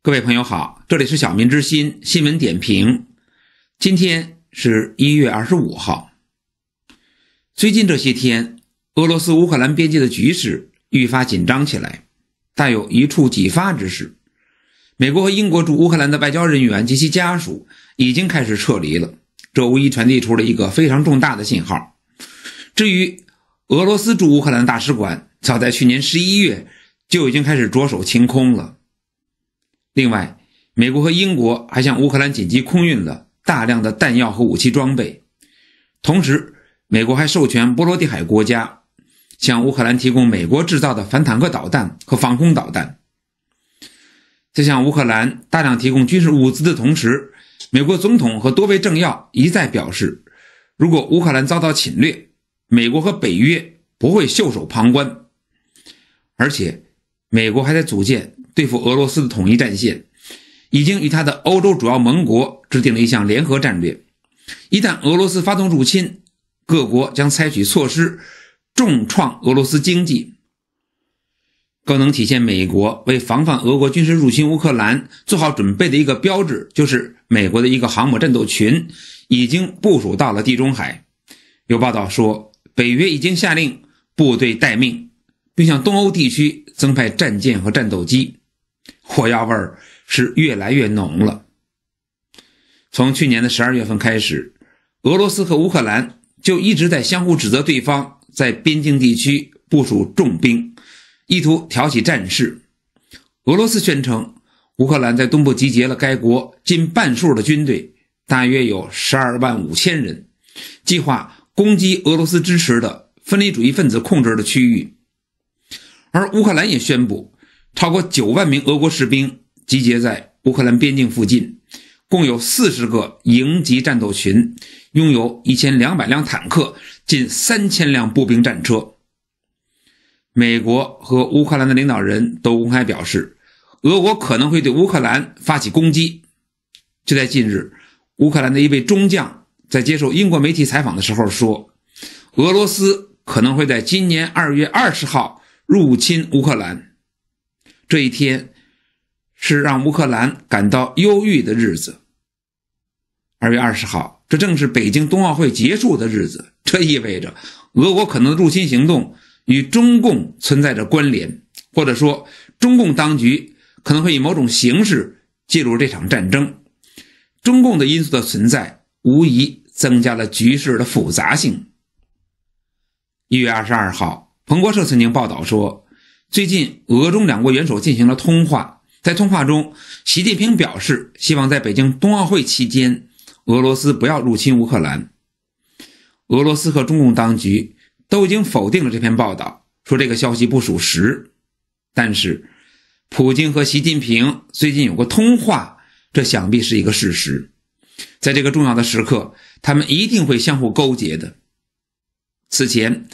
各位朋友好，这里是小民之心新闻点评。今天是一月二十五号。最近这些天，俄罗斯乌克兰边界的局势愈发紧张起来，带有“一触即发”之势。美国和英国驻乌克兰的外交人员及其家属已经开始撤离了，这无疑传递出了一个非常重大的信号。至于俄罗斯驻乌克兰大使馆，早在去年十一月就已经开始着手清空了。另外，美国和英国还向乌克兰紧急空运了大量的弹药和武器装备。同时，美国还授权波罗的海国家向乌克兰提供美国制造的反坦克导弹和防空导弹。在向乌克兰大量提供军事物资的同时，美国总统和多位政要一再表示，如果乌克兰遭到侵略，美国和北约不会袖手旁观。而且，美国还在组建。对付俄罗斯的统一战线已经与他的欧洲主要盟国制定了一项联合战略。一旦俄罗斯发动入侵，各国将采取措施重创俄罗斯经济。更能体现美国为防范俄国军事入侵乌克兰做好准备的一个标志，就是美国的一个航母战斗群已经部署到了地中海。有报道说，北约已经下令部队待命，并向东欧地区增派战舰和战斗机。火药味儿是越来越浓了。从去年的十二月份开始，俄罗斯和乌克兰就一直在相互指责对方在边境地区部署重兵，意图挑起战事。俄罗斯宣称，乌克兰在东部集结了该国近半数的军队，大约有十二万五千人，计划攻击俄罗斯支持的分离主义分子控制的区域。而乌克兰也宣布。超过九万名俄国士兵集结在乌克兰边境附近，共有四十个营级战斗群，拥有一千两百辆坦克，近三千辆步兵战车。美国和乌克兰的领导人都公开表示，俄国可能会对乌克兰发起攻击。就在近日，乌克兰的一位中将在接受英国媒体采访的时候说，俄罗斯可能会在今年二月二十号入侵乌克兰。这一天是让乌克兰感到忧郁的日子。二月二十号，这正是北京冬奥会结束的日子，这意味着俄国可能的入侵行动与中共存在着关联，或者说中共当局可能会以某种形式介入这场战争。中共的因素的存在，无疑增加了局势的复杂性。一月二十二号，彭博社曾经报道说。最近，俄中两国元首进行了通话。在通话中，习近平表示希望在北京冬奥会期间，俄罗斯不要入侵乌克兰。俄罗斯和中共当局都已经否定了这篇报道，说这个消息不属实。但是，普京和习近平最近有过通话，这想必是一个事实。在这个重要的时刻，他们一定会相互勾结的。此前，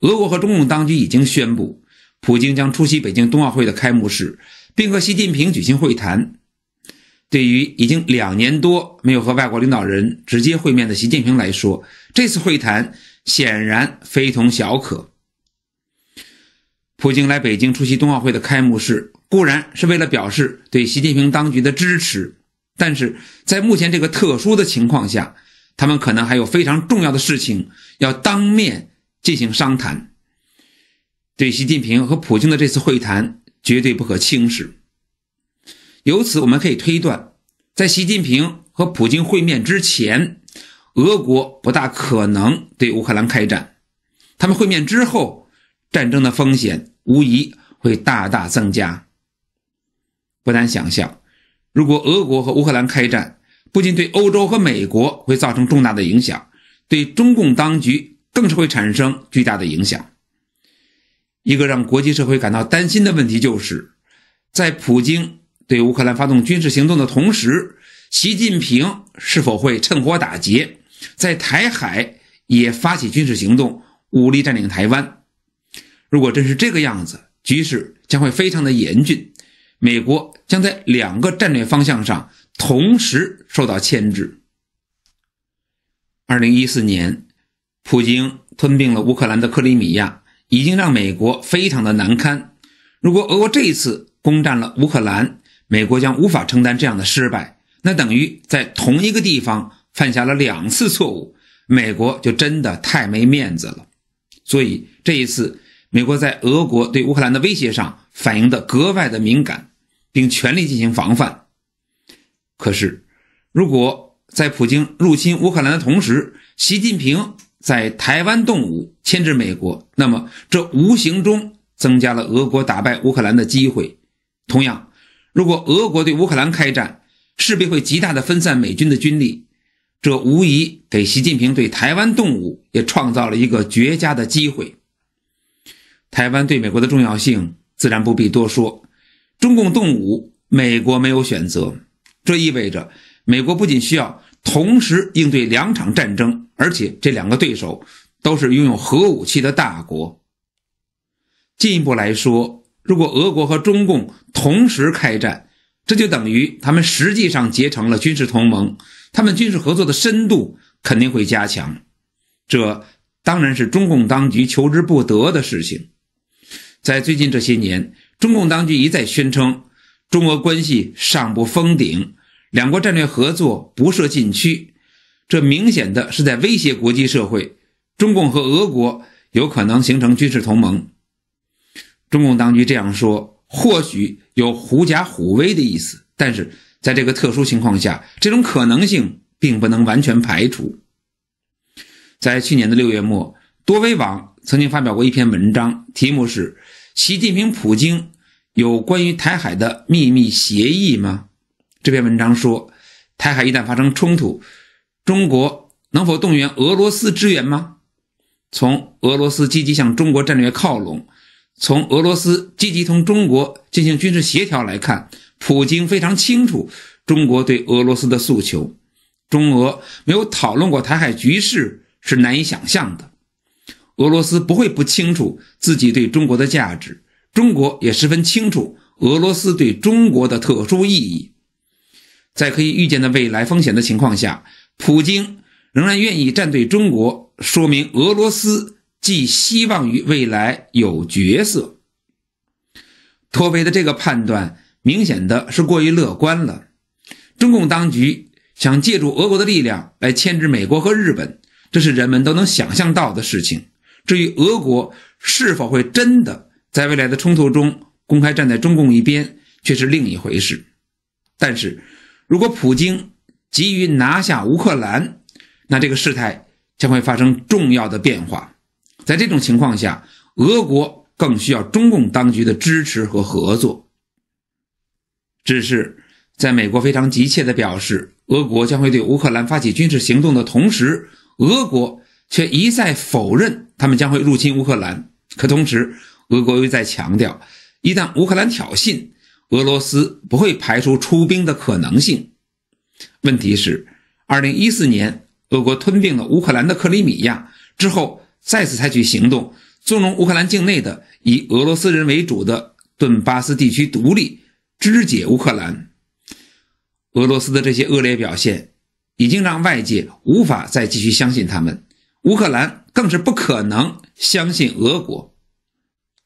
俄国和中共当局已经宣布。普京将出席北京冬奥会的开幕式，并和习近平举行会谈。对于已经两年多没有和外国领导人直接会面的习近平来说，这次会谈显然非同小可。普京来北京出席冬奥会的开幕式，固然是为了表示对习近平当局的支持，但是在目前这个特殊的情况下，他们可能还有非常重要的事情要当面进行商谈。对习近平和普京的这次会谈绝对不可轻视。由此我们可以推断，在习近平和普京会面之前，俄国不大可能对乌克兰开战。他们会面之后，战争的风险无疑会大大增加。不难想象，如果俄国和乌克兰开战，不仅对欧洲和美国会造成重大的影响，对中共当局更是会产生巨大的影响。一个让国际社会感到担心的问题，就是在普京对乌克兰发动军事行动的同时，习近平是否会趁火打劫，在台海也发起军事行动，武力占领台湾？如果真是这个样子，局势将会非常的严峻，美国将在两个战略方向上同时受到牵制。二零一四年，普京吞并了乌克兰的克里米亚。已经让美国非常的难堪。如果俄国这一次攻占了乌克兰，美国将无法承担这样的失败，那等于在同一个地方犯下了两次错误，美国就真的太没面子了。所以这一次，美国在俄国对乌克兰的威胁上反应的格外的敏感，并全力进行防范。可是，如果在普京入侵乌克兰的同时，习近平。在台湾动武牵制美国，那么这无形中增加了俄国打败乌克兰的机会。同样，如果俄国对乌克兰开战，势必会极大的分散美军的军力，这无疑给习近平对台湾动武也创造了一个绝佳的机会。台湾对美国的重要性自然不必多说，中共动武，美国没有选择，这意味着美国不仅需要。同时应对两场战争，而且这两个对手都是拥有核武器的大国。进一步来说，如果俄国和中共同时开战，这就等于他们实际上结成了军事同盟，他们军事合作的深度肯定会加强。这当然是中共当局求之不得的事情。在最近这些年，中共当局一再宣称中俄关系尚不封顶。两国战略合作不设禁区，这明显的是在威胁国际社会。中共和俄国有可能形成军事同盟。中共当局这样说，或许有狐假虎威的意思，但是在这个特殊情况下，这种可能性并不能完全排除。在去年的六月末，多维网曾经发表过一篇文章，题目是《习近平普京有关于台海的秘密协议吗》。这篇文章说，台海一旦发生冲突，中国能否动员俄罗斯支援吗？从俄罗斯积极向中国战略靠拢，从俄罗斯积极同中国进行军事协调来看，普京非常清楚中国对俄罗斯的诉求。中俄没有讨论过台海局势是难以想象的。俄罗斯不会不清楚自己对中国的价值，中国也十分清楚俄罗斯对中国的特殊意义。在可以预见的未来风险的情况下，普京仍然愿意站对中国，说明俄罗斯寄希望于未来有角色。托维的这个判断明显的是过于乐观了。中共当局想借助俄国的力量来牵制美国和日本，这是人们都能想象到的事情。至于俄国是否会真的在未来的冲突中公开站在中共一边，却是另一回事。但是。如果普京急于拿下乌克兰，那这个事态将会发生重要的变化。在这种情况下，俄国更需要中共当局的支持和合作。只是在美国非常急切地表示俄国将会对乌克兰发起军事行动的同时，俄国却一再否认他们将会入侵乌克兰。可同时，俄国又在强调，一旦乌克兰挑衅。俄罗斯不会排除出兵的可能性。问题是，2014年，俄国吞并了乌克兰的克里米亚之后，再次采取行动，纵容乌克兰境内的以俄罗斯人为主的顿巴斯地区独立，肢解乌克兰。俄罗斯的这些恶劣表现，已经让外界无法再继续相信他们，乌克兰更是不可能相信俄国。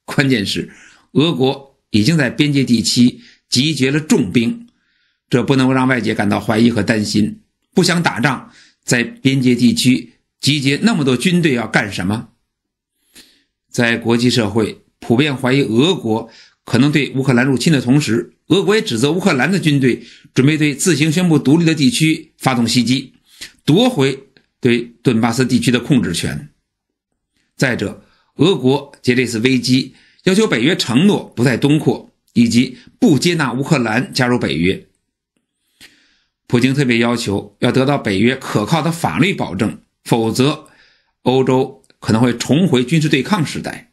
关键是，俄国。已经在边界地区集结了重兵，这不能让外界感到怀疑和担心。不想打仗，在边界地区集结那么多军队要干什么？在国际社会普遍怀疑俄国可能对乌克兰入侵的同时，俄国也指责乌克兰的军队准备对自行宣布独立的地区发动袭击，夺回对顿巴斯地区的控制权。再者，俄国借这次危机。要求北约承诺不再东扩，以及不接纳乌克兰加入北约。普京特别要求要得到北约可靠的法律保证，否则欧洲可能会重回军事对抗时代。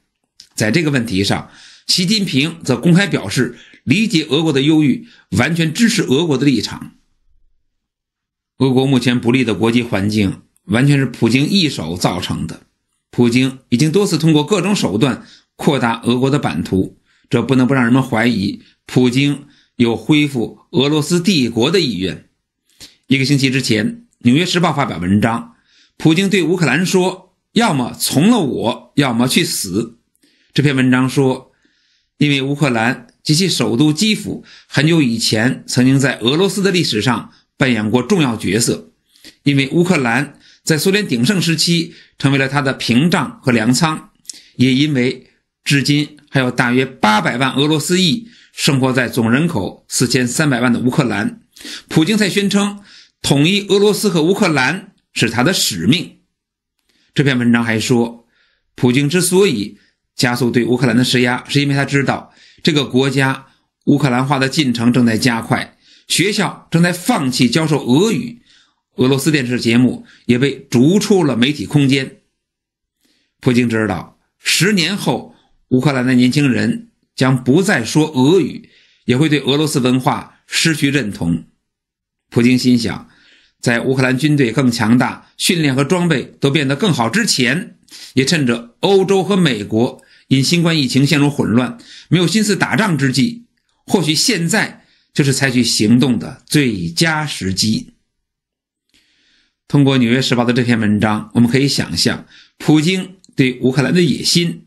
在这个问题上，习近平则公开表示理解俄国的忧郁，完全支持俄国的立场。俄国目前不利的国际环境完全是普京一手造成的。普京已经多次通过各种手段。扩大俄国的版图，这不能不让人们怀疑普京有恢复俄罗斯帝国的意愿。一个星期之前，《纽约时报》发表文章，普京对乌克兰说：“要么从了我，要么去死。”这篇文章说：“因为乌克兰及其首都基辅很久以前曾经在俄罗斯的历史上扮演过重要角色，因为乌克兰在苏联鼎盛时期成为了它的屏障和粮仓，也因为。”至今还有大约八百万俄罗斯裔生活在总人口四千三百万的乌克兰。普京在宣称统一俄罗斯和乌克兰是他的使命。这篇文章还说，普京之所以加速对乌克兰的施压，是因为他知道这个国家乌克兰化的进程正在加快，学校正在放弃教授俄语，俄罗斯电视节目也被逐出了媒体空间。普京知道，十年后。乌克兰的年轻人将不再说俄语，也会对俄罗斯文化失去认同。普京心想，在乌克兰军队更强大、训练和装备都变得更好之前，也趁着欧洲和美国因新冠疫情陷入混乱、没有心思打仗之际，或许现在就是采取行动的最佳时机。通过《纽约时报》的这篇文章，我们可以想象普京对乌克兰的野心。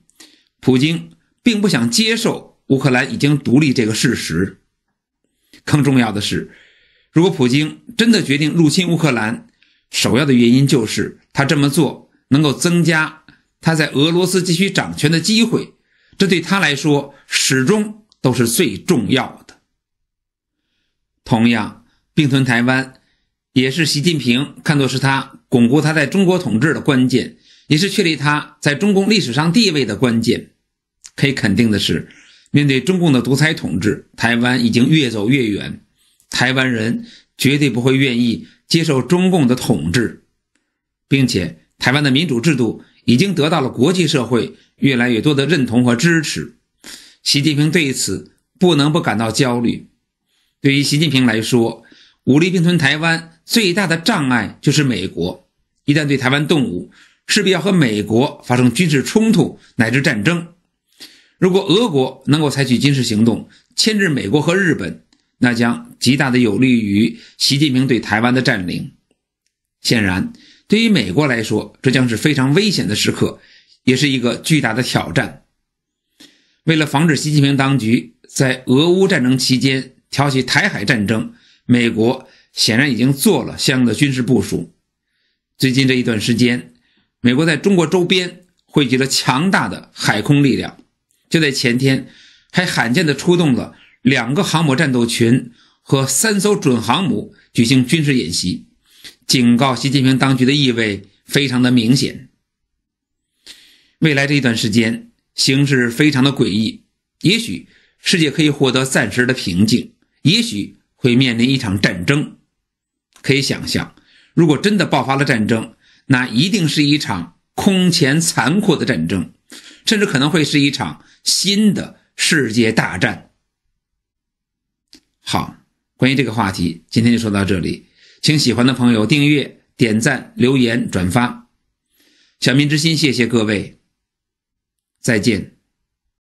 普京并不想接受乌克兰已经独立这个事实。更重要的是，如果普京真的决定入侵乌克兰，首要的原因就是他这么做能够增加他在俄罗斯继续掌权的机会。这对他来说始终都是最重要的。同样，并吞台湾也是习近平看作是他巩固他在中国统治的关键，也是确立他在中共历史上地位的关键。可以肯定的是，面对中共的独裁统治，台湾已经越走越远。台湾人绝对不会愿意接受中共的统治，并且台湾的民主制度已经得到了国际社会越来越多的认同和支持。习近平对此不能不感到焦虑。对于习近平来说，武力并吞台湾最大的障碍就是美国。一旦对台湾动武，势必要和美国发生军事冲突乃至战争。如果俄国能够采取军事行动牵制美国和日本，那将极大的有利于习近平对台湾的占领。显然，对于美国来说，这将是非常危险的时刻，也是一个巨大的挑战。为了防止习近平当局在俄乌战争期间挑起台海战争，美国显然已经做了相应的军事部署。最近这一段时间，美国在中国周边汇集了强大的海空力量。就在前天，还罕见地出动了两个航母战斗群和三艘准航母举行军事演习，警告习近平当局的意味非常的明显。未来这一段时间形势非常的诡异，也许世界可以获得暂时的平静，也许会面临一场战争。可以想象，如果真的爆发了战争，那一定是一场空前残酷的战争，甚至可能会是一场。新的世界大战。好，关于这个话题，今天就说到这里。请喜欢的朋友订阅、点赞、留言、转发。小民之心，谢谢各位，再见。